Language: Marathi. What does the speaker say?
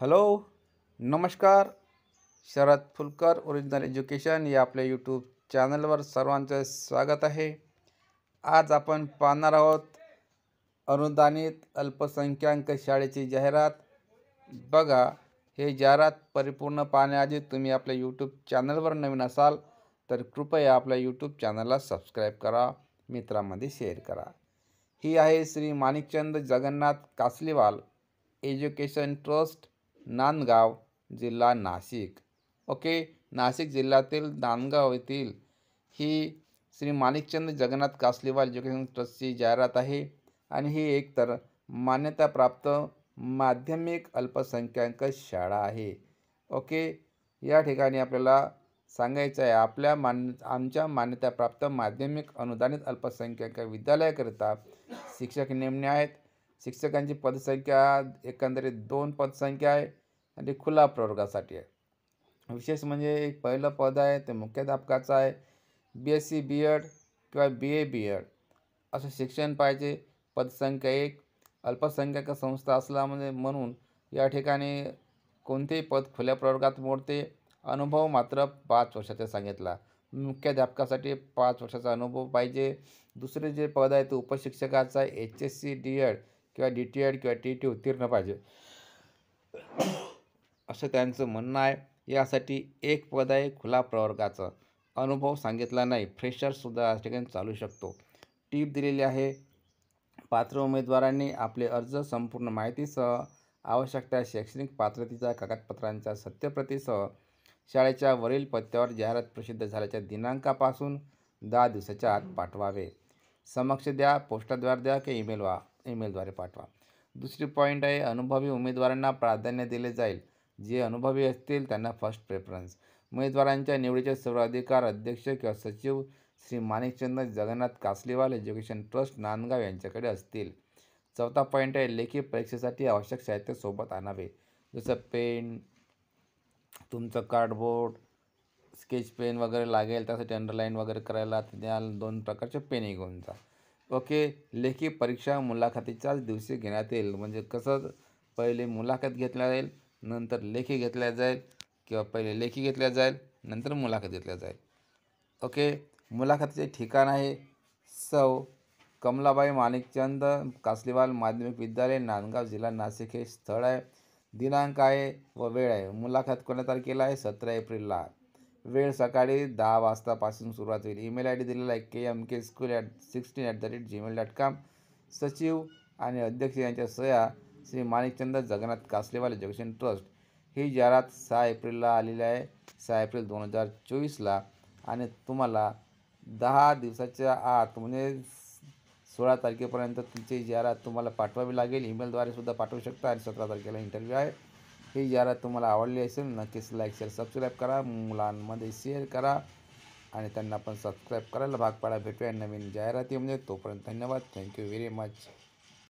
हॅलो नमस्कार शरद फुलकर ओरिजिनल एज्युकेशन या आपल्या यूट्यूब चॅनलवर सर्वांचं स्वागत आहे आज आपण पाहणार आहोत अनुदानित अल्पसंख्याक शाळेची जाहिरात बघा हे जाहिरात परिपूर्ण पाहण्याआधी तुम्ही आपल्या यूट्यूब चॅनलवर नवीन असाल तर कृपया आपल्या यूट्यूब चॅनलला सबस्क्राईब करा मित्रांमध्ये शेअर करा ही आहे श्री माणिकचंद जगन्नाथ कासलीवाल एज्युकेशन ट्रस्ट नांदगाव जिल्हा नाशिक ओके नाशिक जिल्ह्यातील नांदगाव येथील ही श्री माणिकचंद जगन्नाथ कासलीवाल एज्युकेशन ट्रस्टची जाहिरात आहे आणि ही एक तर मान्यताप्राप्त माध्यमिक अल्पसंख्याक शाळा आहे ओके या ठिकाणी आपल्याला सांगायचं आहे आपल्या मान्य आमच्या मान्यताप्राप्त माध्यमिक अनुदानित अल्पसंख्याक विद्यालयाकरिता शिक्षक नेमणे आहेत शिक्षकांची पदसंख्या एकंदरीत दोन पदसंख्या आहे आणि खुला प्रवर्गासाठी आहे विशेष म्हणजे एक पहिलं पद आहे ते मुख्याध्यापकाचं आहे B S C B ed किंवा बी ए बी एड असं शिक्षण पाहिजे पदसंख्या एक अल्पसंख्याक संस्था असला म्हणजे म्हणून या ठिकाणी कोणतेही पद खुल्या प्रवर्गात मोडते अनुभव मात्र पाच वर्षाचा सांगितला मुख्याध्यापकासाठी पाच वर्षाचा अनुभव पाहिजे दुसरे जे पद आहे ते उपशिक्षकाचा H S C D ed किंवा डी टी एड किंवा टी टी e उत्तीर्ण पाहिजे असं त्यांचं म्हणणं आहे यासाठी एक पद आहे खुला प्रवर्गाचा अनुभव सांगितला नाही फ्रेशरसुद्धा या ठिकाणी चालू शकतो टीप दिलेली आहे पात्र उमेदवारांनी आपले अर्ज संपूर्ण माहितीसह आवश्यक त्या शैक्षणिक पात्रतेच्या कागदपत्रांच्या सत्यप्रतीसह शाळेच्या वरील पत्त्यावर जाहिरात प्रसिद्ध झाल्याच्या दिनांकापासून दहा दिवसाच्या आत पाठवावे समक्ष द्या पोस्टाद्वारे द्या की ईमेल वा ईमेलद्वारे पाठवा दुसरी पॉईंट आहे अनुभवी उमेदवारांना प्राधान्य दिले जाईल जे अनुभवी असतील त्यांना फर्स्ट प्रेफरन्स उमेदवारांच्या निवडीचे सर्व अधिकार अध्यक्ष किंवा सचिव श्री मानिकचंद जगन्नाथ कासलीवाल एज्युकेशन ट्रस्ट नांदगाव यांच्याकडे असतील चौथा पॉईंट आहे लेखी परीक्षेसाठी आवश्यक साहित्य सोबत आणावे जसं पेन तुमचं कार्डबोर्ड स्केच पेन वगैरे लागेल त्यासाठी अंडरलाईन वगैरे करायला त्या दोन प्रकारचे पेन घेऊन जा ओके लेखी परीक्षा मुलाखतीच्याच दिवशी घेण्यात येईल म्हणजे कसं पहिले मुलाखत घेतल्या जाईल नंतर लेखी घेतल्या जाईल किंवा पहिले लेखी घेतल्या जाईल नंतर मुलाखत घेतल्या जाईल ओके मुलाखतीचे ठिकाण आहे सौ कमलाबाई माणिकचंद कासलीवाल माध्यमिक विद्यालय नांदगाव जिल्हा नाशिक हे स्थळ आहे दिनांक आहे व वेळ आहे मुलाखत कोणत्या तारखेला आहे सतरा एप्रिलला वेळ सकाळी दहा वाजतापासून सुरुवात होईल ईमेल आय डी दिलेला आहे K M K school at sixteen at the rate Gmail dot com सचिव आणि अध्यक्ष यांच्या सह्या श्री माणिकचंद जगन्नाथ कासलेवाले जंक्शन ट्रस्ट ही जाहिरात सहा एप्रिलला आलेली आहे सहा एप्रिल दोन हजार चोवीसला आणि तुम्हाला दहा दिवसाच्या आत म्हणजे सोळा तारखेपर्यंत तुमची जाहिरात तुम्हाला पाठवावी लागेल ईमेलद्वारे सुद्धा पाठवू शकता आणि सतरा तारखेला इंटरव्ह्यू आहे ही जाहिरात तुम्हाला आवडली असेल नक्कीच लाईक शेअर सबस्क्राईब करा मुलांमध्ये शेअर करा आणि त्यांना पण सबस्क्राईब करायला भाग पाडा भेटूया नवीन जाहिरातीमध्ये तोपर्यंत धन्यवाद थँक्यू व्हेरी मच